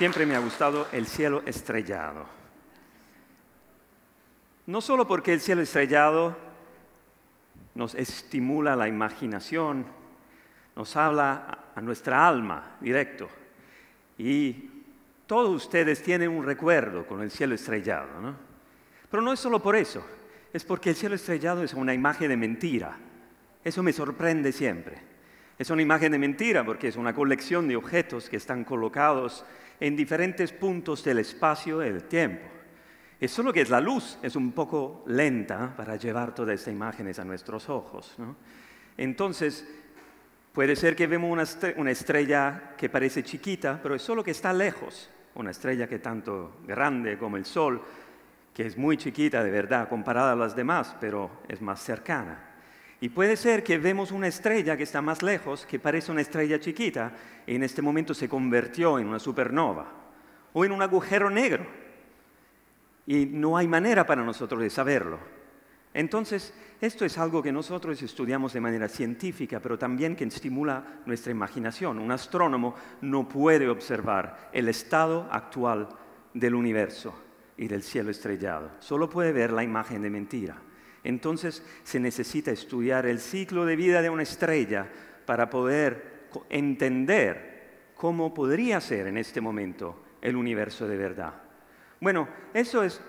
siempre me ha gustado el cielo estrellado. No solo porque el cielo estrellado nos estimula la imaginación, nos habla a nuestra alma directo. Y todos ustedes tienen un recuerdo con el cielo estrellado, ¿no? Pero no es solo por eso, es porque el cielo estrellado es una imagen de mentira. Eso me sorprende siempre. Es una imagen de mentira porque es una colección de objetos que están colocados en diferentes puntos del espacio y del tiempo. Es solo que es la luz es un poco lenta para llevar todas estas imágenes a nuestros ojos. Entonces, puede ser que vemos una, una estrella que parece chiquita, pero es solo que está lejos. Una estrella que tanto grande como el Sol, que es muy chiquita de verdad comparada a las demás, pero es más cercana. Y puede ser que vemos una estrella que está más lejos, que parece una estrella chiquita, y en este momento se convirtió en una supernova o en un agujero negro. Y no hay manera para nosotros de saberlo. Entonces, esto es algo que nosotros estudiamos de manera científica, pero también que estimula nuestra imaginación. Un astrónomo no puede observar el estado actual del universo y del cielo estrellado, solo puede ver la imagen de mentira. Entonces se necesita estudiar el ciclo de vida de una estrella para poder entender cómo podría ser en este momento el universo de verdad. Bueno, eso es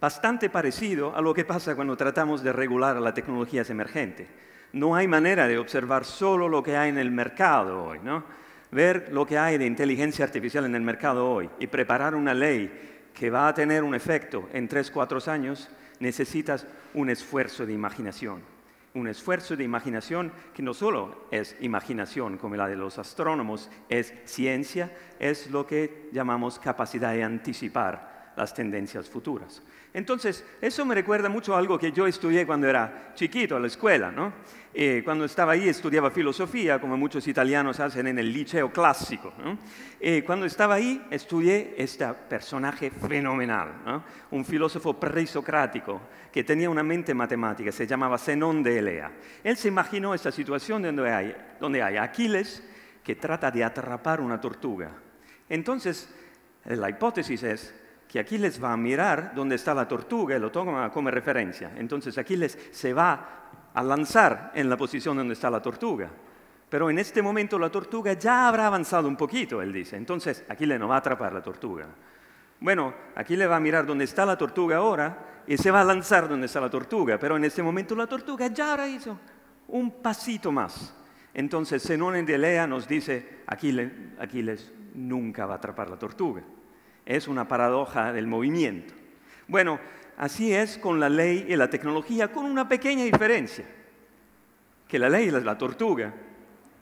bastante parecido a lo que pasa cuando tratamos de regular las tecnologías emergentes. No hay manera de observar solo lo que hay en el mercado hoy, ¿no? Ver lo que hay de inteligencia artificial en el mercado hoy y preparar una ley que va a tener un efecto en tres cuatro años necesitas un esfuerzo de imaginación. Un esfuerzo de imaginación que no solo es imaginación como la de los astrónomos, es ciencia, es lo que llamamos capacidad de anticipar las tendencias futuras. Entonces, eso me recuerda mucho a algo que yo estudié cuando era chiquito en la escuela, ¿no? Eh, cuando estaba ahí estudiaba filosofía, como muchos italianos hacen en el liceo clásico. Eh, cuando estaba ahí estudié este personaje fenomenal, un filósofo presocrático que tenía una mente matemática, se llamaba Zenón de Elea. Él se imaginó esta situación donde hay, donde hay Aquiles que trata de atrapar una tortuga. Entonces, la hipótesis es que Aquiles va a mirar dónde está la tortuga y lo toma como referencia. Entonces Aquiles se va a lanzar en la posición donde está la tortuga. Pero en este momento la tortuga ya habrá avanzado un poquito, él dice. Entonces, Aquiles no va a atrapar la tortuga. Bueno, Aquiles va a mirar dónde está la tortuga ahora y se va a lanzar donde está la tortuga. Pero en este momento la tortuga ya habrá hecho un pasito más. Entonces, Zenón de Delea nos dice, Aquiles, Aquiles nunca va a atrapar la tortuga. Es una paradoja del movimiento. Bueno, Así es con la ley y la tecnología, con una pequeña diferencia, que la ley es la tortuga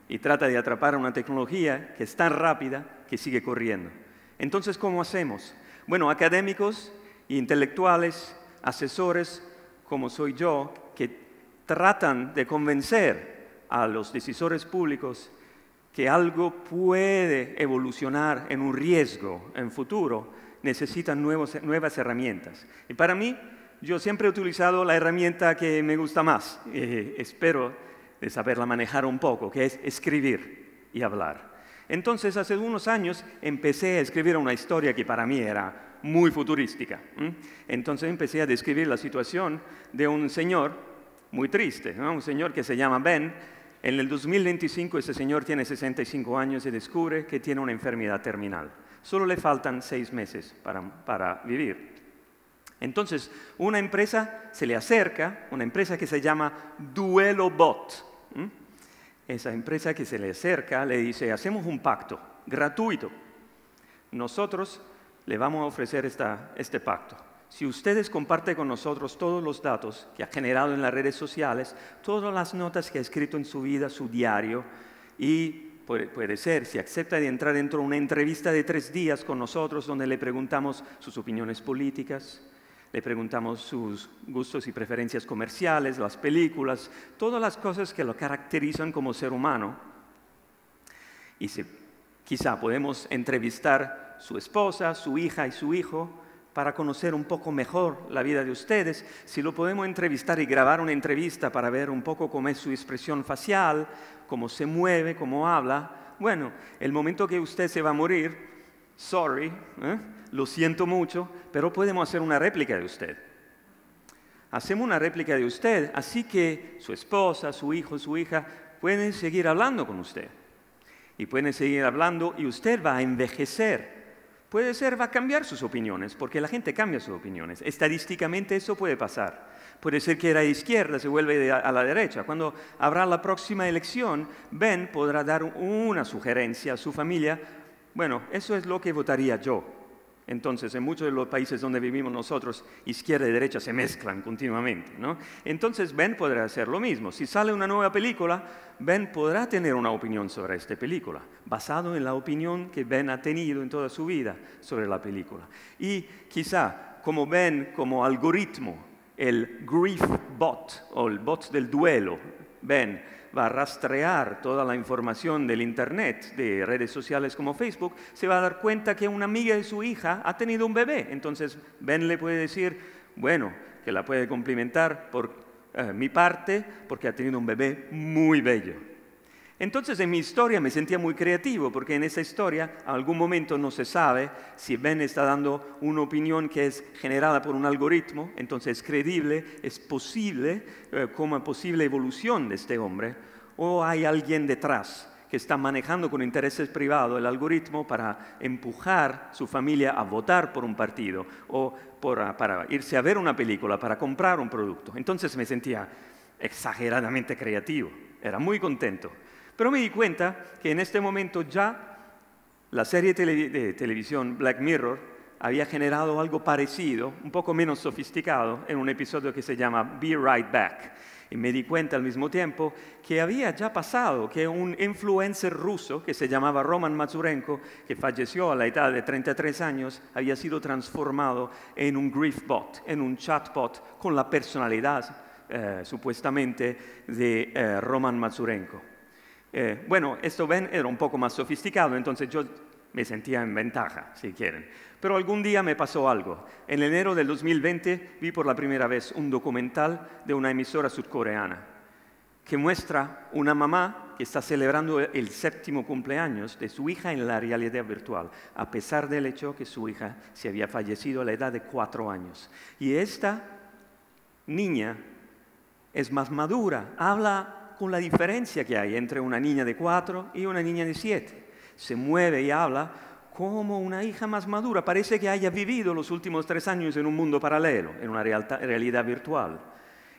y trata de atrapar a una tecnología que es tan rápida que sigue corriendo. Entonces, ¿cómo hacemos? Bueno, académicos, intelectuales, asesores, como soy yo, que tratan de convencer a los decisores públicos que algo puede evolucionar en un riesgo en futuro, necesitan nuevas herramientas. Y para mí, yo siempre he utilizado la herramienta que me gusta más, eh, espero de saberla manejar un poco, que es escribir y hablar. Entonces, hace unos años empecé a escribir una historia que para mí era muy futurística. Entonces empecé a describir la situación de un señor muy triste, un señor que se llama Ben. En el 2025 ese señor tiene 65 años y descubre que tiene una enfermedad terminal. Solo le faltan seis meses para, vivir. Entonces, una empresa se le acerca, una empresa que se llama DueloBot. Bot. Esa empresa que se le acerca le dice, hacemos un pacto gratuito. Nosotros le vamos a ofrecer este pacto. Si ustedes comparten con nosotros todos los datos que ha generado en las redes sociales, todas las notas que ha escrito en su vida, su diario, y puede, ser, si acepta de entrar dentro de una entrevista de tres días con nosotros donde le preguntamos sus opiniones políticas, le preguntamos sus gustos y preferencias comerciales, las películas, todas las cosas que lo caracterizan como ser humano. Y si, quizá podemos entrevistar su esposa, su hija y su hijo para conocer un poco mejor la vida de ustedes, si lo podemos entrevistar y grabar una entrevista para ver un poco cómo es su expresión facial, cómo se mueve, cómo habla. Bueno, el momento que usted se va a morir, sorry, ¿eh? lo siento mucho, pero podemos hacer una réplica de usted. Hacemos una réplica de usted, así que su esposa, su hijo, su hija pueden seguir hablando con usted. Y pueden seguir hablando y usted va a envejecer Puede ser, va a cambiar sus opiniones, porque la gente cambia sus opiniones. Estadísticamente eso puede pasar. Puede ser que era de izquierda, se vuelve a la derecha. Cuando habrá la próxima elección, Ben podrá dar una sugerencia a su familia. Bueno, eso es lo que votaría yo. Entonces, en muchos de los países donde vivimos nosotros, izquierda y derecha se mezclan continuamente. Entonces, Ben podrá hacer lo mismo. Si sale una nueva película, Ben podrá tener una opinión sobre esta película, basado en la opinión que Ben ha tenido en toda su vida sobre la película. Y quizá, como Ben, como algoritmo, el grief bot o el bot del duelo, Ben, va a rastrear toda la información del Internet, de redes sociales como Facebook, se va a dar cuenta que una amiga de su hija ha tenido un bebé. Entonces Ben le puede decir, bueno, que la puede cumplimentar por eh, mi parte, porque ha tenido un bebé muy bello. Entonces en mi historia me sentía muy creativo porque en esa historia a algún momento no se sabe si Ben está dando una opinión que es generada por un algoritmo, entonces es creíble, es posible eh, como posible evolución de este hombre, o hay alguien detrás que está manejando con intereses privados el algoritmo para empujar su familia a votar por un partido o ah, para irse a ver una película, para comprar un producto. Entonces me sentía exageradamente creativo, era muy contento. Pero me di cuenta que en este momento ya la serie de televisión Black Mirror había generado algo parecido, un poco menos sofisticado, en un episodio que se llama Be Right Back. Y me di cuenta al mismo tiempo que había ya pasado que un influencer ruso que se llamaba Roman Mazurenko, que falleció a la edad de 33 años, había sido transformado en un grief bot, en un chatbot con la personalidad eh, supuestamente de eh, Roman Mazurenko. Eh, bueno, esto ven era un poco más sofisticado, entonces yo me sentía en ventaja, si quieren. Pero algún día me pasó algo. En enero del 2020 vi por la primera vez un documental de una emisora surcoreana que muestra una mamá que está celebrando el séptimo cumpleaños de su hija en la realidad virtual, a pesar del hecho que su hija se había fallecido a la edad de cuatro años. Y esta niña es más madura, habla con la diferencia que hay entre una niña de cuatro y una niña de siete. Se mueve y habla como una hija más madura. Parece que haya vivido los últimos tres años en un mundo paralelo, en una realidad virtual.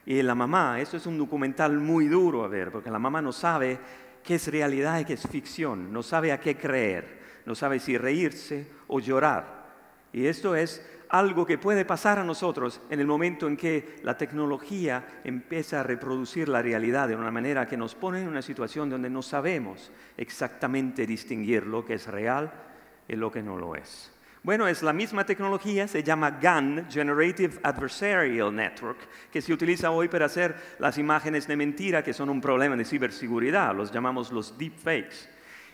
Y la mamá, esto es un documental muy duro a ver, porque la mamá no sabe qué es realidad y qué es ficción, no sabe a qué creer, no sabe si reírse o llorar. Y esto es algo que puede pasar a nosotros en el momento en que la tecnología empieza a reproducir la realidad de una manera que nos pone en una situación donde no sabemos exactamente distinguir lo que es real y lo que no lo es. Bueno, es la misma tecnología, se llama GAN, Generative Adversarial Network, que se utiliza hoy para hacer las imágenes de mentira que son un problema de ciberseguridad, los llamamos los deepfakes.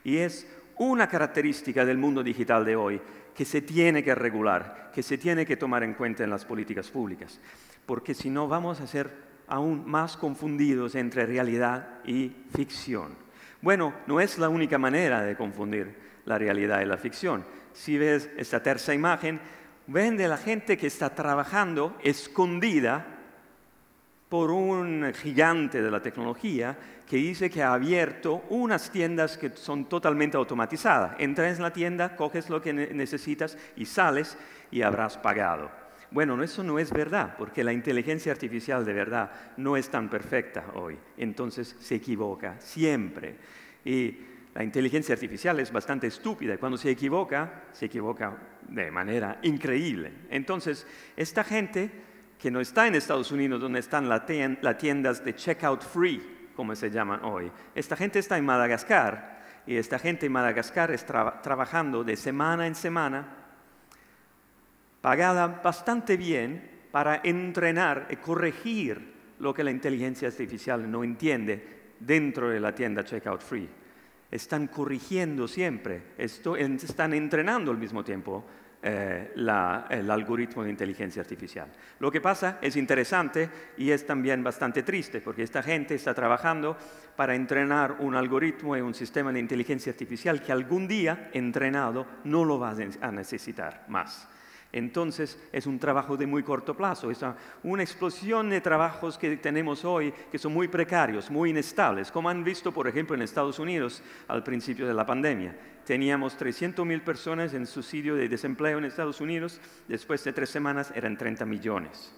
Y es una característica del mundo digital de hoy, que se tiene que regular, que se tiene que tomar en cuenta en las políticas públicas, porque si no vamos a ser aún más confundidos entre realidad y ficción. Bueno, no es la única manera de confundir la realidad y la ficción. Si ves esta tercera imagen, ven de la gente que está trabajando escondida por un gigante de la tecnología que dice que ha abierto unas tiendas que son totalmente automatizadas. Entras en la tienda, coges lo que necesitas y sales y habrás pagado. Bueno, eso no es verdad, porque la inteligencia artificial de verdad no es tan perfecta hoy. Entonces se equivoca siempre. Y la inteligencia artificial es bastante estúpida y cuando se equivoca, se equivoca de manera increíble. Entonces, esta gente que no está en Estados Unidos, donde están las tiendas de checkout free, como se llaman hoy. Esta gente está en Madagascar y esta gente en Madagascar está trabajando de semana en semana, pagada bastante bien para entrenar y corregir lo que la inteligencia artificial no entiende dentro de la tienda checkout free. Están corrigiendo siempre, están entrenando al mismo tiempo eh, el algoritmo de inteligencia artificial. Lo que pasa es interesante y es también bastante triste, porque esta gente está trabajando para entrenar un algoritmo y un sistema de inteligencia artificial que algún día, entrenado, no lo va a necesitar más. Entonces es un trabajo de muy corto plazo, es una explosión de trabajos que tenemos hoy que son muy precarios, muy inestables, como han visto por ejemplo en Estados Unidos al principio de la pandemia. Teníamos 300.000 personas en subsidio de desempleo en Estados Unidos, después de tres semanas eran 30 millones.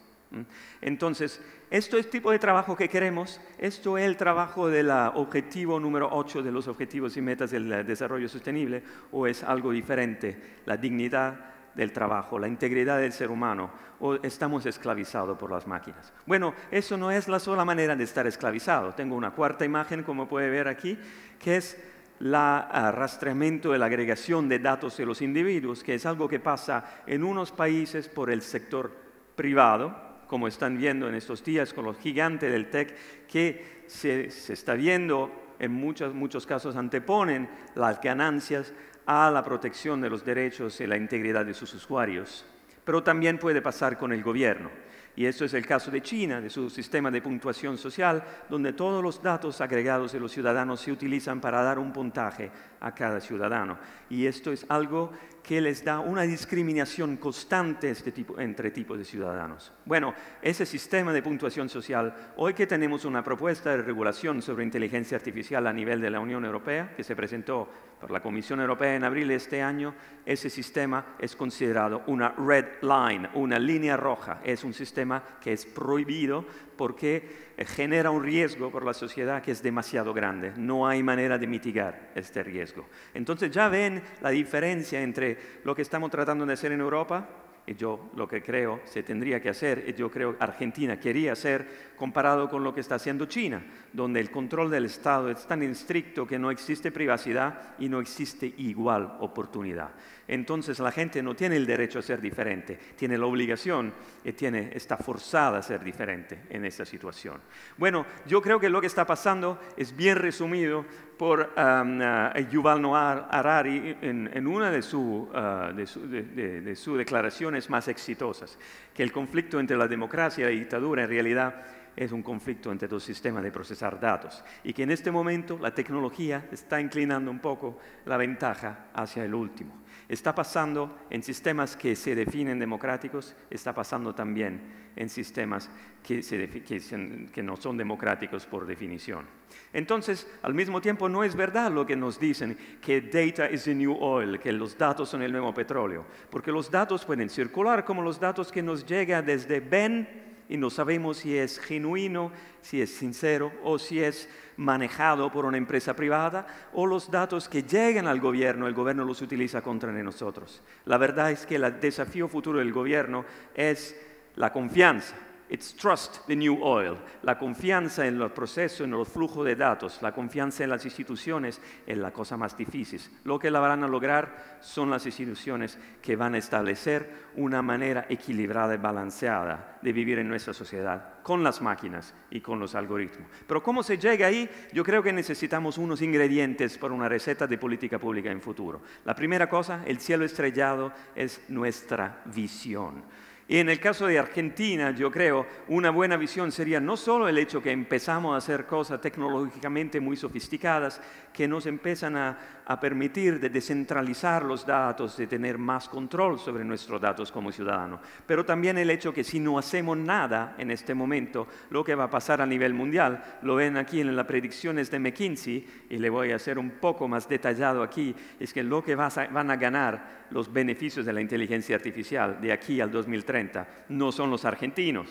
Entonces, esto es el tipo de trabajo que queremos, esto es el trabajo del objetivo número 8 de los objetivos y metas del desarrollo sostenible, o es algo diferente, la dignidad, del trabajo, la integridad del ser humano, o estamos esclavizados por las máquinas. Bueno, eso no es la sola manera de estar esclavizado. Tengo una cuarta imagen, como puede ver aquí, que es el rastreamiento de la agregación de datos de los individuos, que es algo que pasa en unos países por el sector privado, como están viendo en estos días con los gigantes del tech, que se, está viendo en muchos, muchos casos anteponen las ganancias a la protección de los derechos y la integridad de sus usuarios, pero también puede pasar con el gobierno. Y esto es el caso de China, de su sistema de puntuación social, donde todos los datos agregados de los ciudadanos se utilizan para dar un puntaje a cada ciudadano. Y esto es algo que les da una discriminación constante este entre tipos de ciudadanos. Bueno, ese sistema de puntuación social, hoy que tenemos una propuesta de regulación sobre inteligencia artificial a nivel de la Unión Europea, que se presentó por la Comisión Europea en abril de este año, ese sistema es considerado una red line, una línea roja. Es un sistema que es prohibido porque genera un riesgo por la sociedad que es demasiado grande. No hay manera de mitigar este riesgo. Entonces ya ven la diferencia entre lo que estamos tratando de hacer en Europa yo lo que creo se tendría que hacer, yo creo Argentina quería hacer comparado con lo que está haciendo China, donde el control del Estado es tan estricto que no existe privacidad y no existe igual oportunidad. Entonces la gente no tiene el derecho a ser diferente, tiene la obligación y tiene, está forzada a ser diferente en esa situación. Bueno, yo creo que lo que está pasando es bien resumido por um, uh, eh, Yuval Noah Harari en, una de, uh, de, sus declaraciones más exitosas, que el conflicto entre la democracia y la dictadura en realidad es un conflicto entre dos sistemas de procesar datos y que en este momento la tecnología está inclinando un poco la ventaja hacia el último. Está pasando en sistemas que se definen democráticos, está pasando también en sistemas que, no son democráticos por definición. Entonces, al mismo tiempo, no es verdad lo que nos dicen que data is the new oil, que los datos son el nuevo petróleo, porque los datos pueden circular como los datos que nos llega desde Ben y no sabemos si es genuino, si es sincero o si es manejado por una empresa privada o los datos que llegan al gobierno, el gobierno los utiliza contra nosotros. La verdad es que el desafío futuro del gobierno es la confianza It's trust the new oil, la confianza en los procesos, en los flujos de datos, la confianza en las instituciones es la cosa más difícil. Lo que la van a lograr son las instituciones que van a establecer una manera equilibrada y balanceada de vivir en nuestra sociedad con las máquinas y con los algoritmos. Pero cómo se llega ahí, yo creo que necesitamos unos ingredientes para una receta de política pública en futuro. La primera cosa, el cielo estrellado es nuestra visión y en el caso de Argentina, yo creo, una buena visión sería no solo el hecho que empezamos a hacer cosas tecnológicamente muy sofisticadas, que nos empiezan a, permitir de descentralizar los datos, de tener más control sobre nuestros datos como ciudadanos, pero también el hecho que si no hacemos nada en este momento, lo que va a pasar a nivel mundial, lo ven aquí en las predicciones de McKinsey, y le voy a hacer un poco más detallado aquí, es que lo que van a ganar los beneficios de la inteligencia artificial de aquí al 2030, no son los argentinos,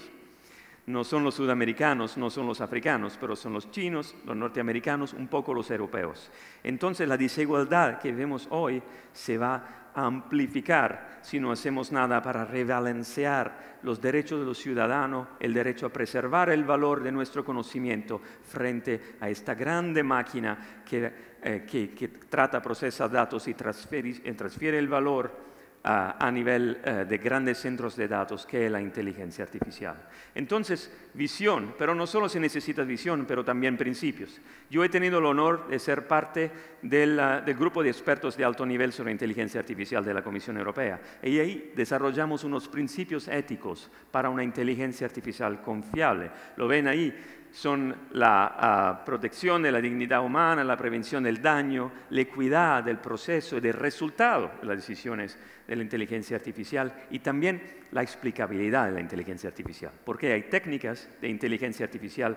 no son los sudamericanos, no son los africanos, pero son los chinos, los norteamericanos, un poco los europeos. Entonces la desigualdad que vemos hoy se va a amplificar si no hacemos nada para rebalancear los derechos de los ciudadanos, el derecho a preservar el valor de nuestro conocimiento frente a esta grande máquina que, eh, trata, procesa datos y transfiere el valor a nivel eh, de grandes centros de datos que es la inteligencia artificial. Entonces, visión, pero no solo se necesita visión, pero también principios. Yo he tenido el honor de ser parte del, grupo de expertos de alto nivel sobre inteligencia artificial de la Comisión Europea. Y ahí desarrollamos unos principios éticos para una inteligencia artificial confiable. Lo ven ahí, son la ah, protección de la dignidad humana, la prevención del daño, la equidad del proceso y del resultado de las decisiones de la inteligencia artificial y también la explicabilidad de la inteligencia artificial. Porque hay técnicas de inteligencia artificial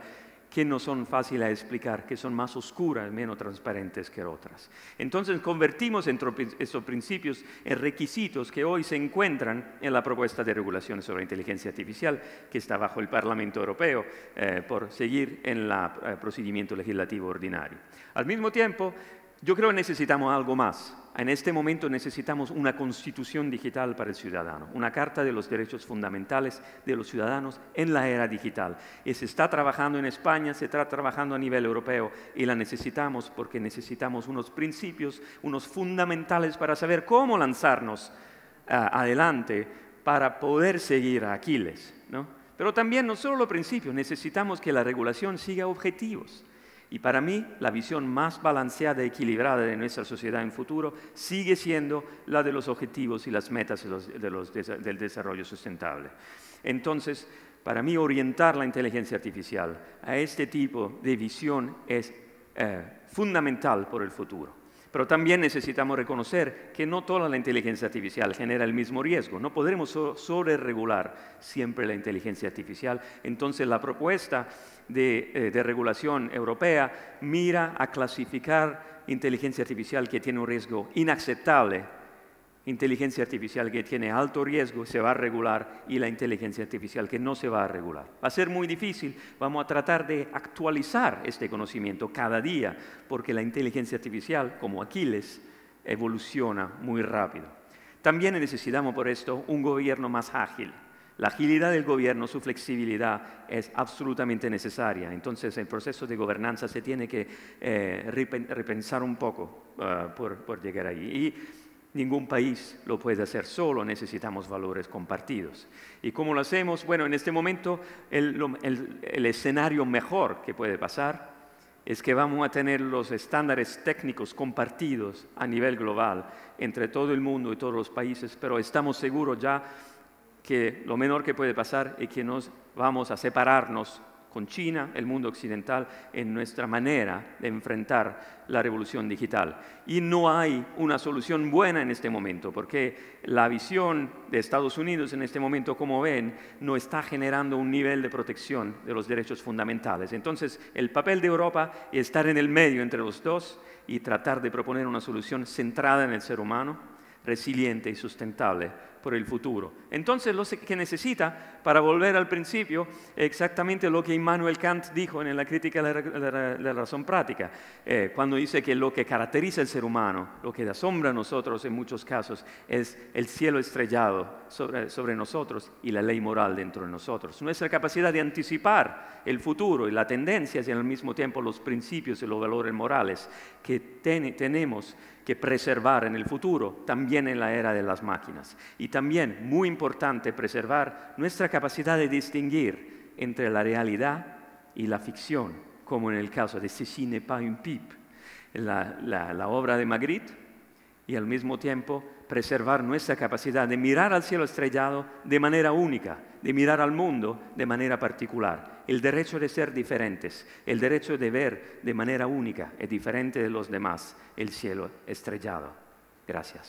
que no son fáciles de explicar, que son más oscuras, menos transparentes que otras. Entonces convertimos esos principios en requisitos que hoy se encuentran en la propuesta de regulaciones sobre inteligencia artificial que está bajo el Parlamento Europeo eh, por seguir en el eh, procedimiento legislativo ordinario. Al mismo tiempo, yo creo que necesitamos algo más. En este momento necesitamos una constitución digital para el ciudadano, una carta de los derechos fundamentales de los ciudadanos en la era digital. Y se está trabajando en España, se está trabajando a nivel europeo y la necesitamos porque necesitamos unos principios, unos fundamentales para saber cómo lanzarnos ah, adelante para poder seguir a Aquiles. Pero también no solo los principios, necesitamos que la regulación siga objetivos y para mí, la visión más balanceada y equilibrada de nuestra sociedad en futuro sigue siendo la de los objetivos y las metas del desarrollo sustentable. Entonces, para mí, orientar la inteligencia artificial a este tipo de visión es eh, fundamental por el futuro. Pero también necesitamos reconocer que no toda la inteligencia artificial genera el mismo riesgo. No podremos sobre regular siempre la inteligencia artificial. Entonces la propuesta de, eh, de regulación europea mira a clasificar inteligencia artificial que tiene un riesgo inaceptable inteligencia artificial que tiene alto riesgo se va a regular y la inteligencia artificial que no se va a regular. Va a ser muy difícil, vamos a tratar de actualizar este conocimiento cada día, porque la inteligencia artificial, como Aquiles, evoluciona muy rápido. También necesitamos por esto un gobierno más ágil. La agilidad del gobierno, su flexibilidad es absolutamente necesaria. Entonces, el proceso de gobernanza se tiene que eh, repensar un poco ah, por, por, llegar allí. Ningún país lo puede hacer solo, necesitamos valores compartidos. ¿Y cómo lo hacemos? Bueno, en este momento el, escenario mejor que puede pasar es que vamos a tener los estándares técnicos compartidos a nivel global entre todo el mundo y todos los países, pero estamos seguros ya que lo menor que puede pasar es que nos vamos a separarnos con China, el mundo occidental, en nuestra manera de enfrentar la revolución digital. Y no hay una solución buena en este momento, porque la visión de Estados Unidos en este momento, como ven, no está generando un nivel de protección de los derechos fundamentales. Entonces, el papel de Europa es estar en el medio entre los dos y tratar de proponer una solución centrada en el ser humano, resiliente y sustentable por el futuro. Entonces, lo que necesita, para volver al principio, exactamente lo que Immanuel Kant dijo en la crítica de la, razón práctica, eh, cuando dice que lo que caracteriza al ser humano, lo que asombra a nosotros en muchos casos, es el cielo estrellado sobre, nosotros y la ley moral dentro de nosotros. Nuestra capacidad de anticipar el futuro y las tendencias y al mismo tiempo los principios y los valores morales que tenemos que preservar en el futuro, también en la era de las máquinas. Y también, muy importante, preservar nuestra capacidad de distinguir entre la realidad y la ficción, como en el caso de Ceci n'est pas un pip, la, la obra de Magritte, y al mismo tiempo preservar nuestra capacidad de mirar al cielo estrellado de manera única, de mirar al mundo de manera particular, el derecho de ser diferentes, el derecho de ver de manera única y diferente de los demás el cielo estrellado. Gracias.